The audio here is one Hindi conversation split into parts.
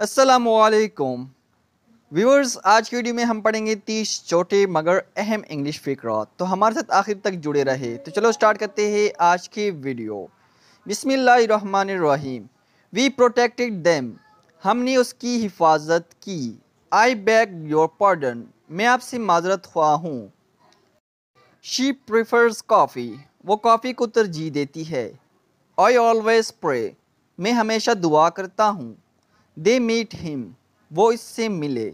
असलकुम व्यूअर्स आज की वीडियो में हम पढ़ेंगे तीस छोटे मगर अहम इंग्लिश फिक्र तो हमारे साथ आखिर तक जुड़े रहे तो चलो स्टार्ट करते हैं आज की वीडियो बिसमीम वी प्रोटेक्टेड देम हमने उसकी हिफाजत की आई बैग योर पार्डन मैं आपसे माजरत ख्वा हूँ शी प्रिफर्स कॉफ़ी वो कॉफ़ी को तरजीह देती है आई ऑलवेज प्रे मैं हमेशा दुआ करता हूँ दे मीट हिम वो इससे मिले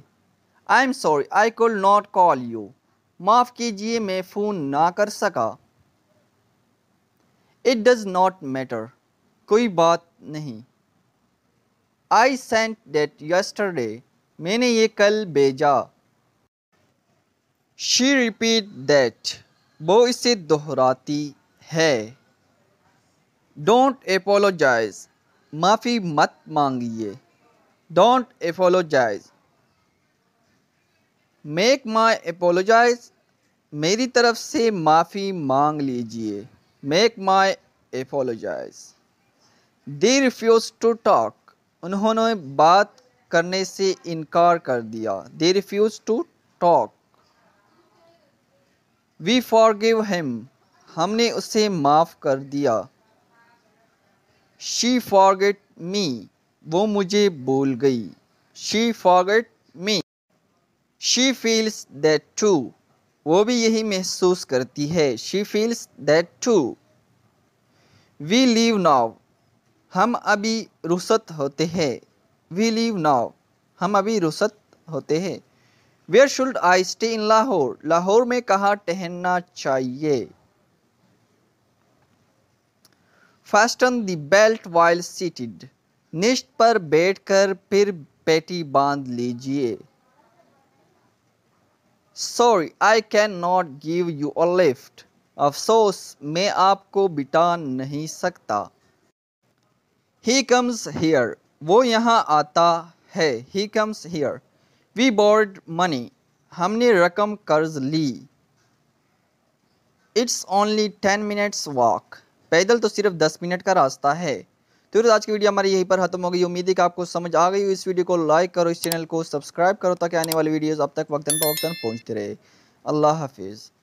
आई एम सॉरी आई कुल नॉट कॉल यू माफ़ कीजिए मैं फ़ोन ना कर सका इट डज़ नॉट मैटर कोई बात नहीं आई सेंट डेट यस्टरडे मैंने ये कल भेजा शी रिपीट दैट वो इसे दोहराती है डोंट एपोलोजाइज माफ़ी मत मांगिए don't apologize. Make my apologize. मेरी तरफ से माफ़ी मांग लीजिए make my apologize they refuse to talk उन्होंने बात करने से इनकार कर दिया they refuse to talk we forgive him हमने उसे माफ़ कर दिया शी फॉर गेट मी वो मुझे भूल गई she forgot me she feels that too वो भी यही महसूस करती है she feels that too we leave now हम अभी रुसत होते हैं वी लीव नाव हम अभी रुसत होते हैं where should I stay in Lahore Lahore में कहाँ ठहरना चाहिए fasten the belt while seated निश्त पर बैठकर फिर पेटी बांध लीजिए sorry I can not give you a lift अफसोस मैं आपको बिटा नहीं सकता ही कम्स हेयर वो यहाँ आता है he comes here we borrowed money हमने रकम कर्ज ली it's only ten minutes walk पैदल तो सिर्फ दस मिनट का रास्ता है तो, तो आज की वीडियो हमारी यहीं पर खत्म गई उम्मीद है कि आपको समझ आ गई इस वीडियो को लाइक करो इस चैनल को सब्सक्राइब करो ताकि आने वाली वीडियोज़ अब तक वक्ता पर वक्ता पहुँचते रहे अल्लाह हाफिज़